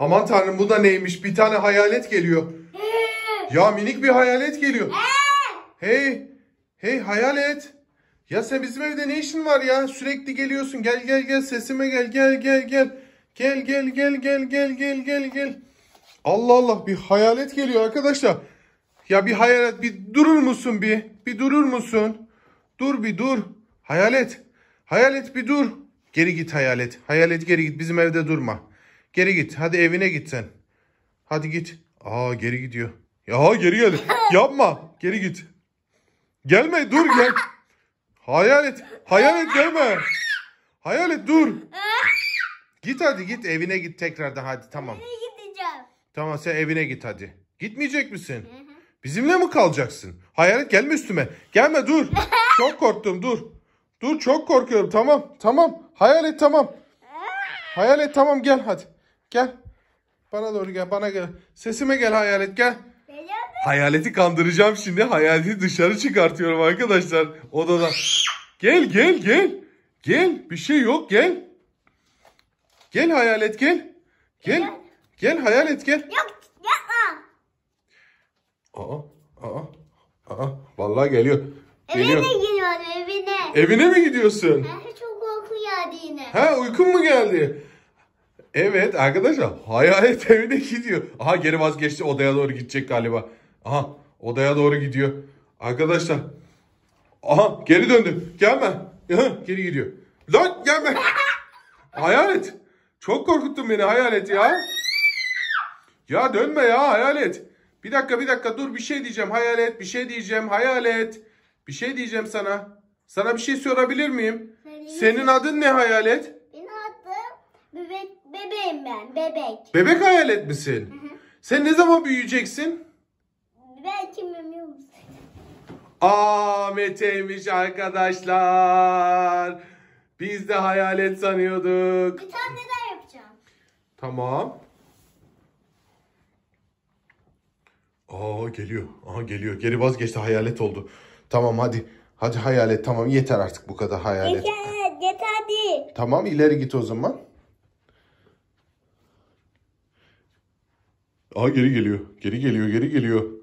Aman tanrım bu da neymiş? Bir tane hayalet geliyor. ya minik bir hayalet geliyor. hey. Hey hayalet. Ya sen bizim evde ne işin var ya? Sürekli geliyorsun. Gel gel gel sesime gel gel gel gel. Gel gel gel gel gel gel gel gel. Allah Allah bir hayalet geliyor arkadaşlar. Ya bir hayalet bir durur musun bir? Bir durur musun? Dur bir dur. Hayalet. Hayalet bir dur. Geri git hayalet. Hayalet geri git bizim evde durma. Geri git. Hadi evine git sen. Hadi git. Aa geri gidiyor. Ya geri geldi. Yapma. Geri git. Gelme dur gel. Hayal et, hayal et gelme. Hayal et, dur. Git hadi git evine git tekrardan hadi tamam. Tamam sen evine git hadi. Gitmeyecek misin? Bizimle mi kalacaksın? Hayalet gelme üstüme. Gelme dur. çok korktum dur. Dur çok korkuyorum tamam tamam. Hayalet tamam. Hayalet tamam gel hadi. Gel. Bana doğru gel. Bana gel. Sesime gel hayalet gel. Hayaleti kandıracağım şimdi. Hayaleti dışarı çıkartıyorum arkadaşlar. Odada. Gel gel gel. Gel. Bir şey yok gel. Gel hayalet gel. Gel. Gel, gel hayalet gel. Yok yapma. Aa. Aa. Aa. Vallahi geliyor. Geliyor. Evine geliyor evine. Evine mi gidiyorsun? Ha, çok uyku geldi yine. Ha uykun mu geldi? Evet arkadaşlar hayalet evine gidiyor. Aha geri vazgeçti odaya doğru gidecek galiba. Aha odaya doğru gidiyor. Arkadaşlar. Aha geri döndü. Gelme. Aha, geri gidiyor. Lan gelme. hayalet. Çok korkuttun beni hayalet ya. Ya dönme ya hayalet. Bir dakika bir dakika dur bir şey diyeceğim hayalet. Bir şey diyeceğim hayalet. Bir şey diyeceğim sana. Sana bir şey sorabilir miyim? Senin adın ne hayalet? Benim adım Bebek Bebeğim ben, bebek. Bebek hayal etmişsin. Sen ne zaman büyüyeceksin? Belki memnun Aa Mete'ymiş arkadaşlar. Biz de hayalet sanıyorduk. Bir tane daha yapacağım. Tamam. Aa geliyor. Aha geliyor. Geri vazgeçti hayalet oldu. Tamam hadi. Hadi hayalet tamam yeter artık bu kadar hayalet. Yeter, yeter değil. Tamam ileri git o zaman. Aha geri geliyor. Geri geliyor, geri geliyor.